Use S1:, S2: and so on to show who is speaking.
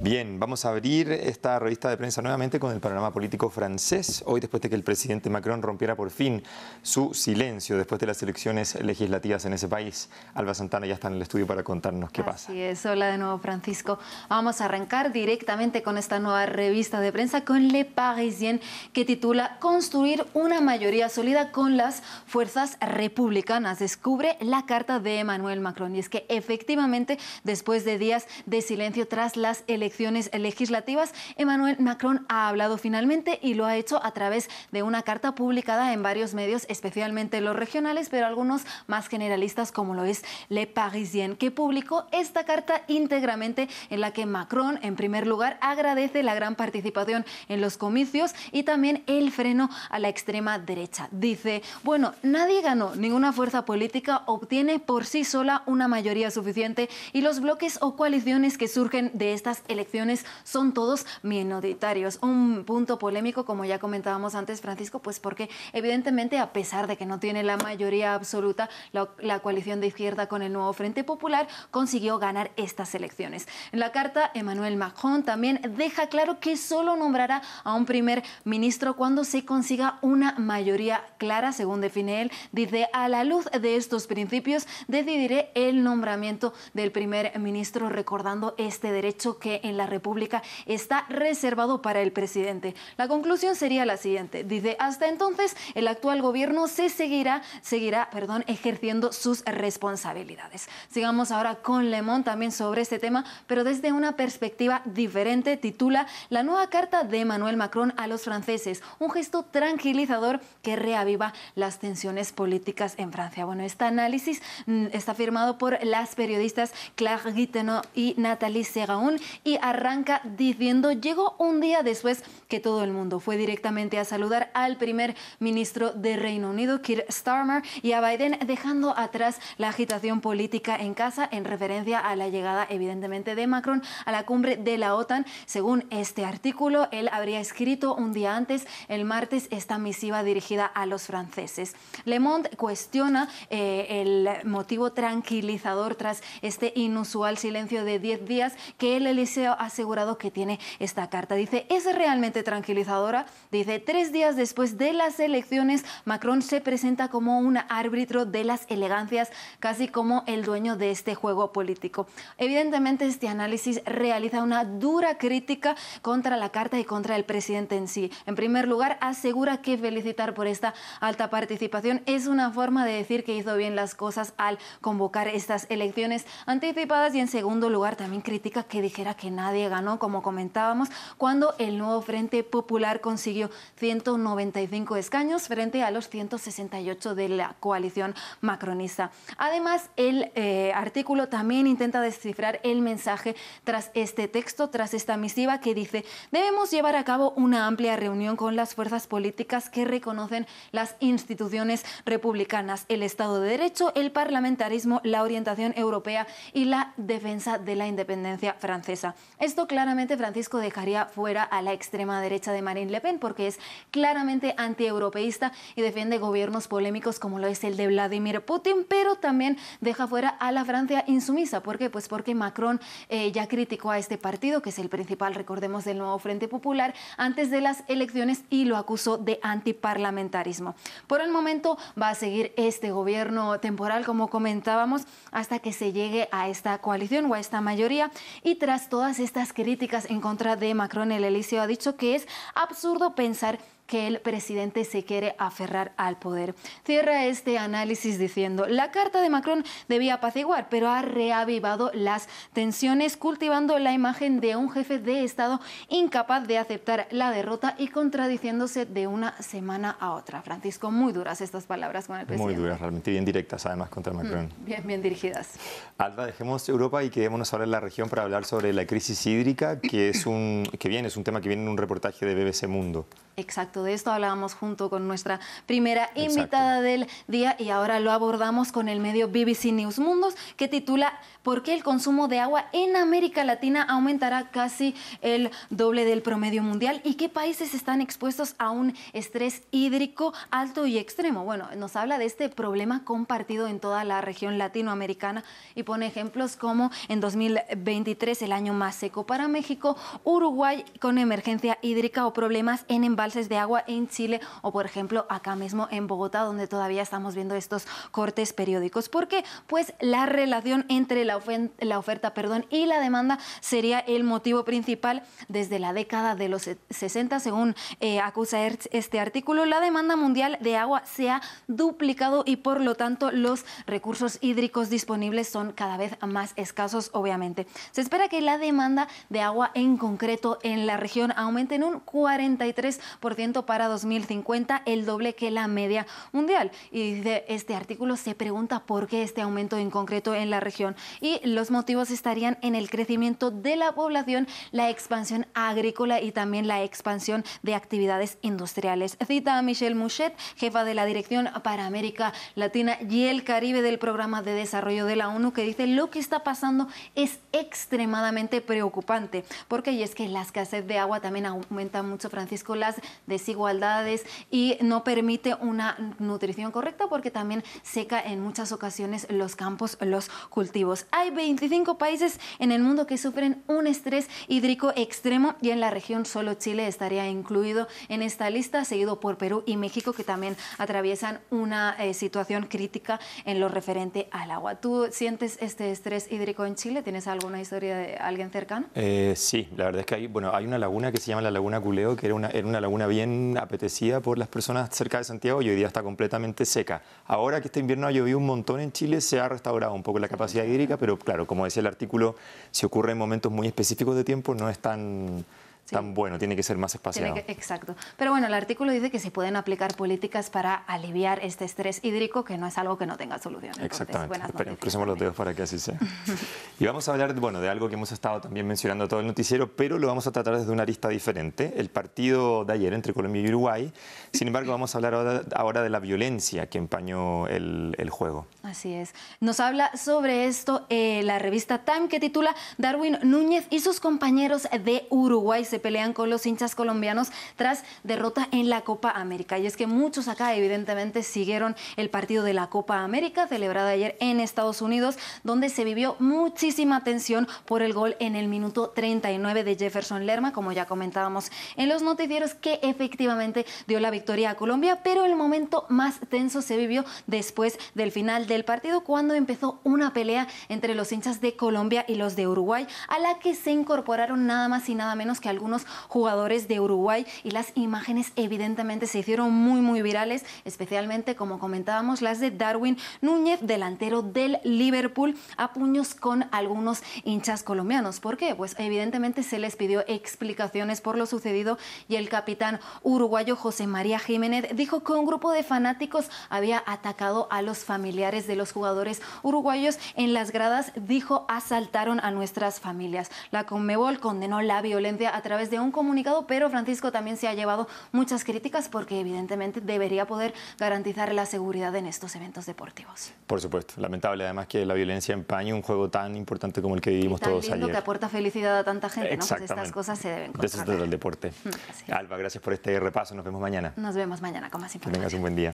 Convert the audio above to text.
S1: Bien, vamos a abrir esta revista de prensa nuevamente con el panorama político francés. Hoy, después de que el presidente Macron rompiera por fin su silencio después de las elecciones legislativas en ese país, Alba Santana ya está en el estudio para contarnos qué pasa.
S2: Así es, hola de nuevo Francisco. Vamos a arrancar directamente con esta nueva revista de prensa con Le Parisien que titula Construir una mayoría sólida con las fuerzas republicanas. Descubre la carta de Emmanuel Macron. Y es que efectivamente, después de días de silencio tras las elecciones, elecciones legislativas, Emmanuel Macron ha hablado finalmente y lo ha hecho a través de una carta publicada en varios medios, especialmente los regionales, pero algunos más generalistas como lo es Le Parisien, que publicó esta carta íntegramente en la que Macron, en primer lugar, agradece la gran participación en los comicios y también el freno a la extrema derecha. Dice, bueno, nadie ganó, ninguna fuerza política obtiene por sí sola una mayoría suficiente y los bloques o coaliciones que surgen de estas elecciones elecciones son todos minoritarios. Un punto polémico, como ya comentábamos antes, Francisco, pues porque evidentemente a pesar de que no tiene la mayoría absoluta, la, coalición de izquierda con el nuevo Frente Popular consiguió ganar estas elecciones. En la carta, Emmanuel Macron también deja claro que solo nombrará a un primer ministro cuando se consiga una mayoría clara, según define él. Dice, a la luz de estos principios decidiré el nombramiento del primer ministro, recordando este derecho que en la República está reservado para el presidente. La conclusión sería la siguiente. Dice, hasta entonces el actual gobierno se seguirá, seguirá perdón, ejerciendo sus responsabilidades. Sigamos ahora con Lemón también sobre este tema, pero desde una perspectiva diferente, titula La nueva carta de Emmanuel Macron a los franceses, un gesto tranquilizador que reaviva las tensiones políticas en Francia. Bueno, este análisis mm, está firmado por las periodistas Claire Guiteno y Nathalie Segaun y arranca diciendo, llegó un día después que todo el mundo fue directamente a saludar al primer ministro de Reino Unido, Keir Starmer, y a Biden, dejando atrás la agitación política en casa en referencia a la llegada, evidentemente, de Macron a la cumbre de la OTAN. Según este artículo, él habría escrito un día antes, el martes, esta misiva dirigida a los franceses. Le Monde cuestiona eh, el motivo tranquilizador tras este inusual silencio de 10 días que el Eliseo asegurado que tiene esta carta. Dice, es realmente tranquilizadora. Dice, tres días después de las elecciones, Macron se presenta como un árbitro de las elegancias, casi como el dueño de este juego político. Evidentemente, este análisis realiza una dura crítica contra la carta y contra el presidente en sí. En primer lugar, asegura que felicitar por esta alta participación es una forma de decir que hizo bien las cosas al convocar estas elecciones anticipadas y en segundo lugar también critica que dijera que no nadie ganó, como comentábamos, cuando el nuevo Frente Popular consiguió 195 escaños frente a los 168 de la coalición macronista. Además, el eh, artículo también intenta descifrar el mensaje tras este texto, tras esta misiva que dice, debemos llevar a cabo una amplia reunión con las fuerzas políticas que reconocen las instituciones republicanas, el Estado de Derecho, el parlamentarismo, la orientación europea y la defensa de la independencia francesa. Esto claramente, Francisco, dejaría fuera a la extrema derecha de Marine Le Pen porque es claramente antieuropeísta y defiende gobiernos polémicos como lo es el de Vladimir Putin, pero también deja fuera a la Francia insumisa. ¿Por qué? Pues porque Macron eh, ya criticó a este partido, que es el principal, recordemos, del nuevo Frente Popular, antes de las elecciones y lo acusó de antiparlamentarismo. Por el momento va a seguir este gobierno temporal, como comentábamos, hasta que se llegue a esta coalición o a esta mayoría y tras todas estas críticas en contra de Macron, el elíseo ha dicho que es absurdo pensar que el presidente se quiere aferrar al poder. Cierra este análisis diciendo, la carta de Macron debía apaciguar, pero ha reavivado las tensiones, cultivando la imagen de un jefe de Estado incapaz de aceptar la derrota y contradiciéndose de una semana a otra. Francisco, muy duras estas palabras con el presidente.
S1: Muy duras, realmente bien directas, además, contra mm, Macron.
S2: Bien, bien dirigidas.
S1: Alba, dejemos Europa y quedémonos ahora en la región para hablar sobre la crisis hídrica, que, es un, que viene, es un tema que viene en un reportaje de BBC Mundo.
S2: Exacto de esto hablábamos junto con nuestra primera invitada del día y ahora lo abordamos con el medio BBC News Mundos que titula ¿Por qué el consumo de agua en América Latina aumentará casi el doble del promedio mundial? ¿Y qué países están expuestos a un estrés hídrico alto y extremo? Bueno, nos habla de este problema compartido en toda la región latinoamericana y pone ejemplos como en 2023 el año más seco para México, Uruguay con emergencia hídrica o problemas en embalses de agua en Chile o por ejemplo acá mismo en Bogotá, donde todavía estamos viendo estos cortes periódicos. Porque pues la relación entre la, la oferta perdón, y la demanda sería el motivo principal desde la década de los 60, según eh, acusa este artículo. La demanda mundial de agua se ha duplicado y por lo tanto los recursos hídricos disponibles son cada vez más escasos, obviamente. Se espera que la demanda de agua en concreto en la región aumente en un 43% para 2050, el doble que la media mundial. Y de este artículo se pregunta por qué este aumento en concreto en la región y los motivos estarían en el crecimiento de la población, la expansión agrícola y también la expansión de actividades industriales. Cita a Michelle Mouchet, jefa de la Dirección para América Latina y el Caribe del Programa de Desarrollo de la ONU, que dice lo que está pasando es extremadamente preocupante, porque y es que la escasez de agua también aumenta mucho, Francisco, las de igualdades y no permite una nutrición correcta porque también seca en muchas ocasiones los campos, los cultivos. Hay 25 países en el mundo que sufren un estrés hídrico extremo y en la región solo Chile estaría incluido en esta lista, seguido por Perú y México que también atraviesan una eh, situación crítica en lo referente al agua. ¿Tú sientes este estrés hídrico en Chile? ¿Tienes alguna historia de alguien cercano?
S1: Eh, sí, la verdad es que hay, bueno, hay una laguna que se llama la Laguna Culeo, que era era una laguna bien apetecida por las personas cerca de Santiago y hoy día está completamente seca. Ahora que este invierno ha llovido un montón en Chile, se ha restaurado un poco la capacidad hídrica, pero claro, como decía el artículo, se ocurre en momentos muy específicos de tiempo, no es tan tan bueno, tiene que ser más espaciado.
S2: exacto. Pero bueno, el artículo dice que se pueden aplicar políticas para aliviar este estrés hídrico, que no es algo que no tenga solución. Exactamente.
S1: Crucemos los dedos para que así sea. y vamos a hablar bueno, de algo que hemos estado también mencionando todo el noticiero, pero lo vamos a tratar desde una arista diferente, el partido de ayer entre Colombia y Uruguay. Sin embargo, vamos a hablar ahora, de la violencia que empañó el, juego.
S2: Así es. Nos habla sobre esto eh, la revista Time que titula Darwin Núñez y sus compañeros de Uruguay pelean con los hinchas colombianos tras derrota en la Copa América. Y es que muchos acá evidentemente siguieron el partido de la Copa América celebrada ayer en Estados Unidos, donde se vivió muchísima tensión por el gol en el minuto 39 de Jefferson Lerma, como ya comentábamos en los noticieros, que efectivamente dio la victoria a Colombia, pero el momento más tenso se vivió después del final del partido, cuando empezó una pelea entre los hinchas de Colombia y los de Uruguay, a la que se incorporaron nada más y nada menos que algunos algunos jugadores de Uruguay y las imágenes evidentemente se hicieron muy muy virales, especialmente como comentábamos las de Darwin Núñez, delantero del Liverpool, a puños con algunos hinchas colombianos. ¿Por qué? Pues evidentemente se les pidió explicaciones por lo sucedido y el capitán uruguayo José María Jiménez dijo que un grupo de fanáticos había atacado a los familiares de los jugadores uruguayos en las gradas, dijo asaltaron a nuestras familias. La Conmebol condenó la violencia a través de un comunicado, pero Francisco también se ha llevado muchas críticas porque evidentemente debería poder garantizar la seguridad en estos eventos deportivos.
S1: Por supuesto, lamentable además que la violencia empañe un juego tan importante como el que vivimos y tan todos lindo que aporta
S2: felicidad a tanta gente, ¿no? Pues estas cosas se deben controlar. eso deporte. Mm, Alba,
S1: gracias por este repaso, nos vemos mañana.
S2: Nos vemos mañana con más información. Que
S1: tengas un buen día.